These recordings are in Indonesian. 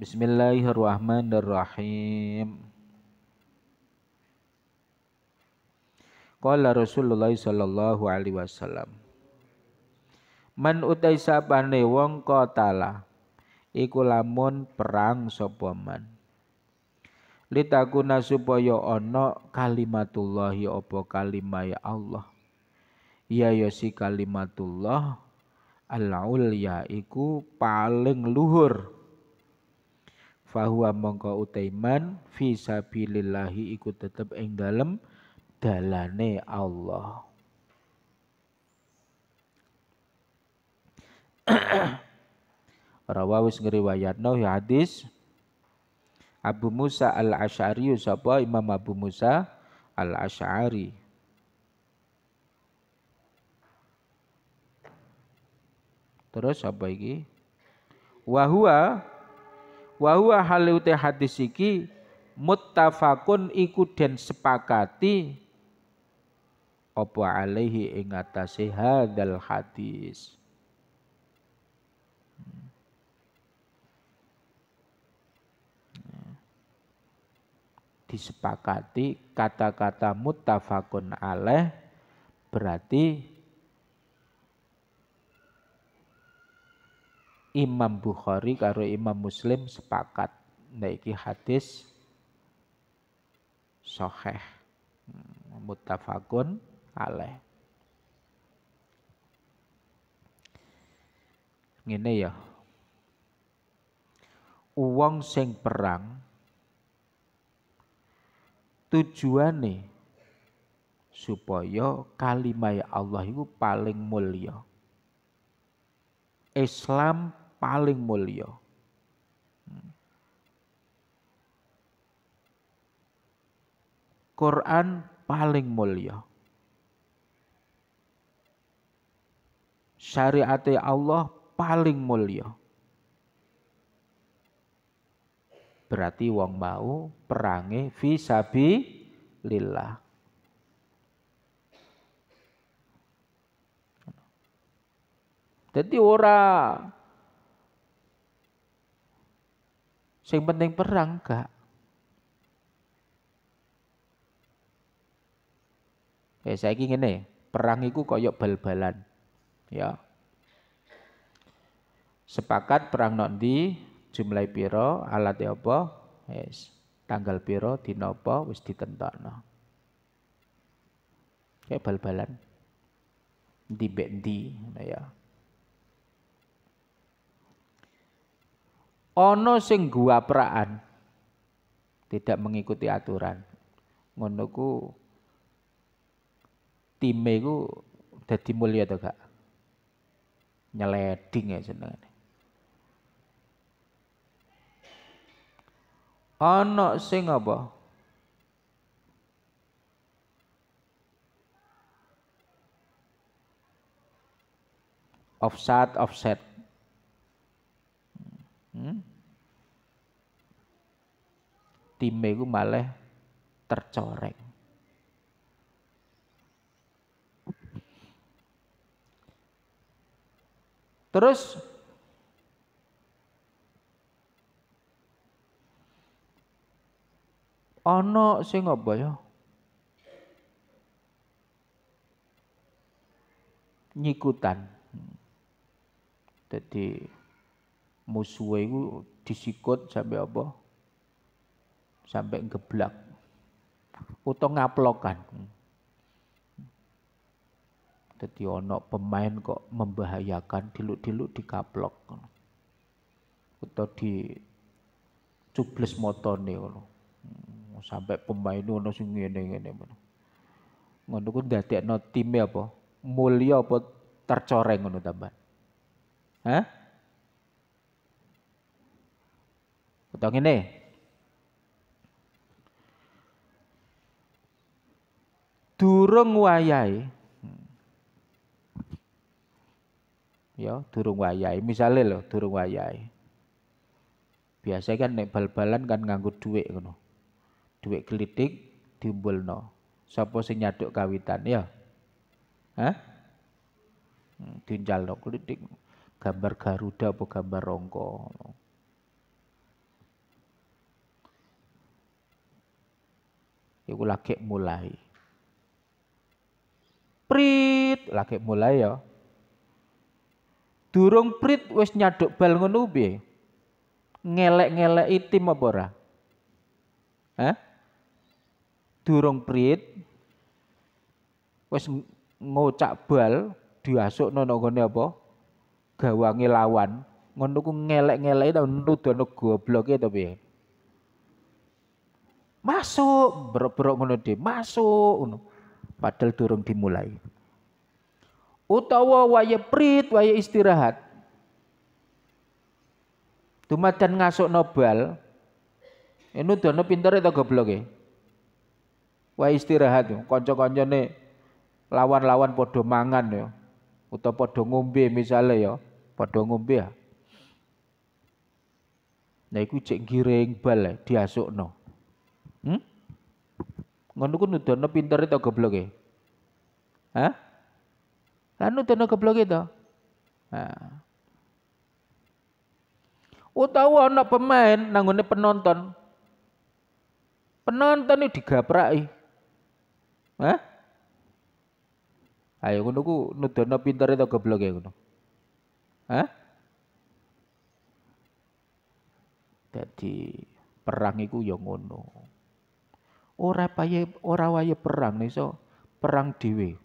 Bismillahirrahmanirrahim. Qala Rasulullah sallallahu alaihi wasallam. Man utai sabane wong kotala iku lamun perang sapa man. Litakuna supaya ana ya apa kalimah ya Allah. Ya ya si kalimatullah al-ulya iku paling luhur fahuwa mongko utaiman fi sabilillahi ikut tetep ing dalem dalane Allah. Rawawis ngriwayatno ya hadis Abu Musa al Ashari sapa Imam Abu Musa al Ashari Terus apa ini Wahua wa huwa halute hadis iki muttafaqun iku den sepakati apa alaihi ing atase hadal hadis disepakati kata-kata muttafaqun alaih berarti Imam Bukhari karo Imam Muslim sepakat naiki hadis soheh muttafaqun alaih ngene ya uang sing perang tujuane supaya kalimat Allah itu paling mulia Islam paling mulia. Quran paling mulia. Syariat Allah paling mulia. Berarti wong mau perangi fisabi lillah. Jadi orang Sing penting perang gak Ya saya ingin nih, perang itu koyok bal-balan. Ya. Sepakat perang nanti jumlah piro, alat apa, yes. tanggal piro, di apa, wis no. Kayak bal-balan. Di bendi, ya. ono sing gua peraan tidak mengikuti aturan ngono ku time ku dadi mulia to gak nyeleding ya jenengane Ono sing apa offset offset time iku malah tercoreng. Terus ana sing apa ya? Nyikutan. Jadi musuh itu disikut sampai apa? sampai geblak utawa ngaplokan jadi ono pemain kok membahayakan diluk-diluk dikaplok atau di cubles motone ono sampai pemain ono sing ngene-ngene ngono ku ndadekno time apa mulia apa tercoreng ngono tambah Hah? Utang ini, durung wayahe ya durung wayahe Misalnya lho durung wayai. biasa kan nek bal-balan kan nganggo dhuwit ngono dhuwit klitik diumpulno sapa sing nyaduk kawitan ya Hah? Hmm, Dinjalno klitik gambar Garuda apa gambar rongko. Iku lagi mulai prit lagi mulai ya durung prit wis nyaduk bal ngono piye ngelek ngelek tim apa ora eh? durung prit wis ngocak bal diasuk nang gone apa gawange lawan ngono ku ngelek ngelek ta goblok e to piye masuk berok-berok ngono masuk padahal durung dimulai. Utawa waya prit, waya istirahat. Dumadan ngasuk nobal. Ini eh, no pinter itu goblok ya. E? Waya istirahat yo, Konco-konco nih lawan-lawan podo mangan ya. Atau podo ngombe misalnya yo, Podo ngombe ya. Nah itu cek giring bal e, no. Hmm? Ngono ku nudono pintere to gobloke. Ya? Hah? Lah nudono gobloke to. Nah. Utawa ana pemain nangunnya penonton. Penonton iki digaprai, Hah? Ayo ngono ku nudono pintere to gobloke ya, ngono. Hah? Jadi perang itu yang ngono ora paye ora waye perang iso perang dhewe.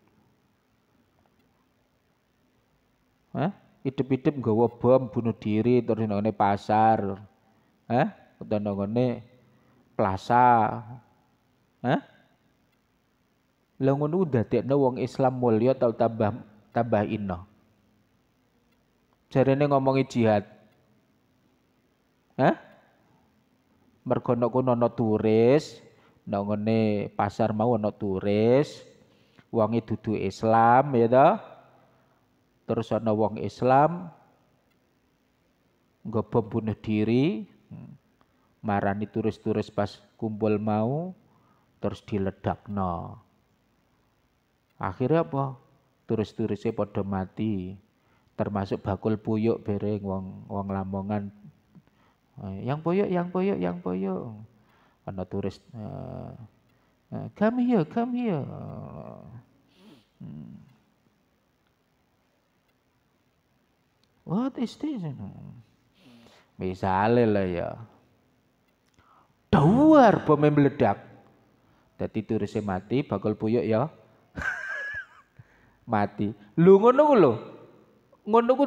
Hah? Hidup-hidup nggawa bom bunuh diri terus nang pasar. Hah? Utawa nang plaza. Hah? Lah ngono dadekno wong Islam mulya tau tambah tambah ino. Jarene ngomongi jihad. Hah? Mergono kuno kono turis, nongone pasar mau ana turis wonge dudu Islam ya toh terus ono wong Islam nggo bom bunuh diri hmm, marani turis-turis pas kumpul mau terus diledakno akhirnya apa turis-turisnya pada mati termasuk bakul puyuk bereng wong wong lamongan eh, yang puyuk yang puyuk yang puyuk anda turis uh, uh, come here come here hmm. what is this misalnya lah ya dawar bom meledak jadi turisnya mati bakal puyuk ya mati lu ngono ku lho ngono ku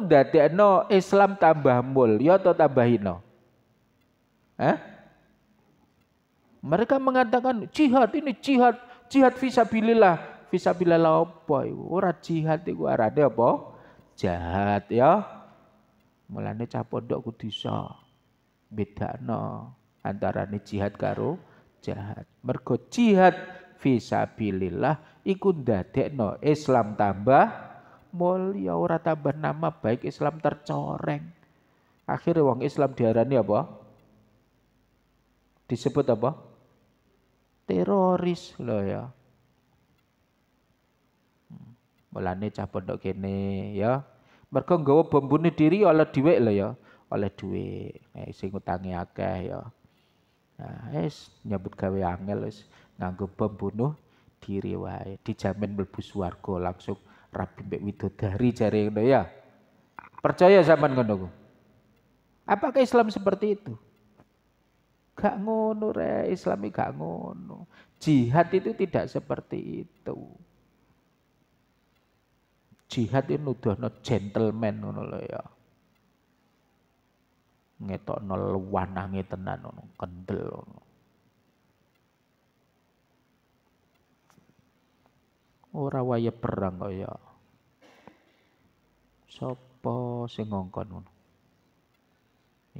No, Islam tambah mul ya to tambahino Hah? Mereka mengatakan jihad ini jihad, jihad visabilillah. Visabilillah apa iku? Ora jihad iku arane apa? Jahat ya. Mulane cah pondok kudu no antara antarane jihad karo jahat. Mergo jihad visabilillah iku ndadekno Islam tambah mulia ora tambah nama baik Islam tercoreng. Akhirnya wong Islam diarani apa? Disebut apa? teroris lo ya. Hmm. Mulane cah pondok kene ya. Mergo nggawa bom bunuh diri oleh dhuwit lo ya, oleh dhuwit. Eh, sing utange akeh ya. Nah, es nyebut gawe angel wis nganggo bom bunuh diri wae, dijamin mlebu swarga langsung rabi mbek widodari jare ngono ya. Percaya sampean ngono Apakah Islam seperti itu? Gak ngono re, Islami gak ngono. Jihad itu tidak seperti itu. Jihad itu no gentleman ngono lho ya. no luwanangi tenan ngono, kendel ngono. Ora waya perang kok ya. Sopo sing ngongkon ngono?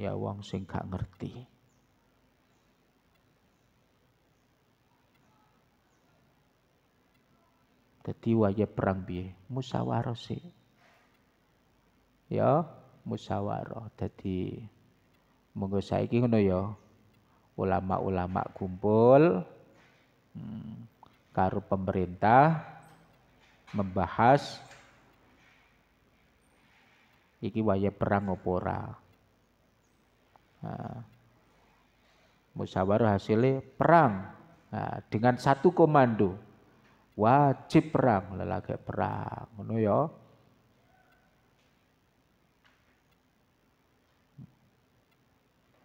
Ya wong sing gak ngerti. Jadi wajah perang biye. Musawaroh sih. Ya, musawaroh. Dadi monggo saiki ngono ya. Ulama-ulama kumpul hmm, karu pemerintah membahas iki wajah perang opora. Musawaroh Nah, musyawarah hasilnya perang nah, dengan satu komando wajib perang lelaki perang ngono ya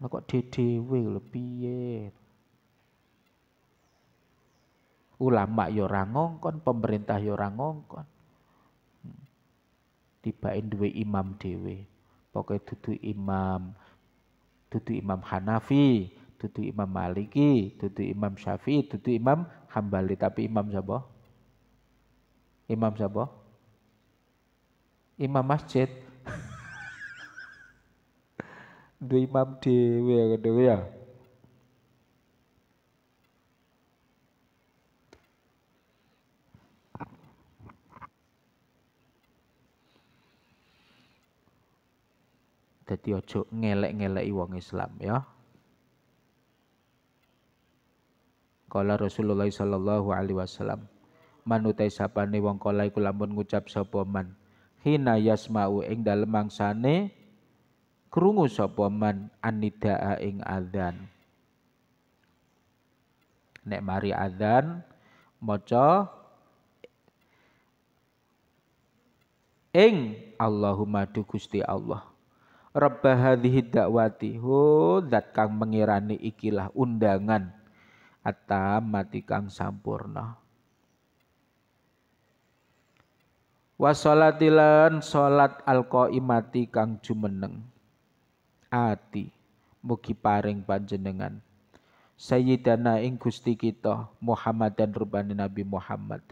kok dhewe lho Ulama yo ya ora ngongkon, pemerintah yo ya ora ngongkon. Tibake hmm. duwe imam dewe Pokoke dudu imam dudu imam Hanafi, dudu imam Maliki, dudu imam Syafi'i, dudu imam Hambali, tapi imam sapa? Imam siapa? Imam masjid. Dua imam dewe ya, dewe ya. Jadi ojo ngelek-ngeleki wong Islam ya. Kala Rasulullah sallallahu alaihi wasallam manutai sapane wong kala iku lamun ngucap sapa man hina yasmau ing dalem mangsane krungu sapa man anidaa ing adzan nek mari adzan maca ing Allahumma du Gusti Allah Rabbah hadhihi dakwati hu zat kang mengirani ikilah undangan atamati kang sampurna wa sholat al imati kang jumeneng ati mugi paring panjenengan sayyidana ing Gusti kita Muhammad dan rubani Nabi Muhammad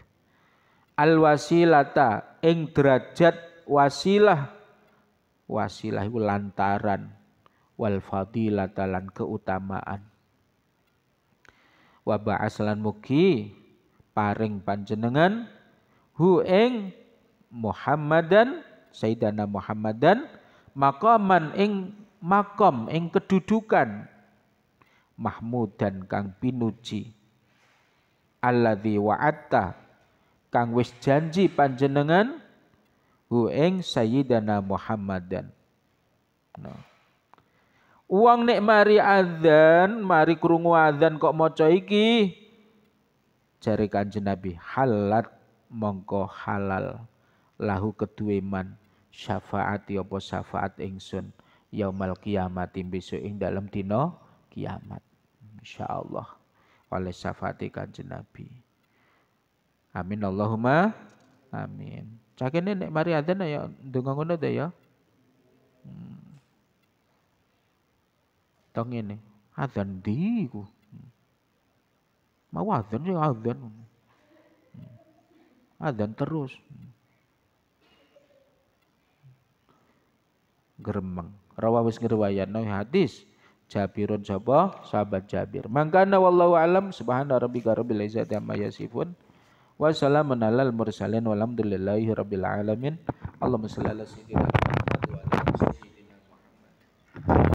al wasilata ing derajat wasilah wasilah iku lantaran wal fadilata lan keutamaan wa ba'aslan mugi paring panjenengan hu ing Muhammadan Sayyidana Muhammadan makaman ing makam ing kedudukan Mahmud dan kang pinuji alladzi wa'atta kang wis janji panjenengan hu ing sayyidana Muhammadan no. Nah. Uang nek mari adzan, mari krungu adzan kok maca iki. Jari Kanjeng Nabi, halat mongko halal lahu kedue man syafaat apa syafaat ingsun yaumal kiamat besok ing dalam dino kiamat insyaallah oleh syafaat kanjeng Nabi amin Allahumma amin ini nek mari ada ya ndonga ngono ya hmm. tong ini adzan di ku hmm. mau adzan ya adzan hmm. adzan terus gremeng. Rawahus no hadis Jabirun sapa sahabat Jabir. Mangkana wallahu alam subhana rabbika rabbil izzati amma yasifun. Wassalamun alal mursalin walhamdulillahi rabbil alamin. Allahumma shalli ala sayyidina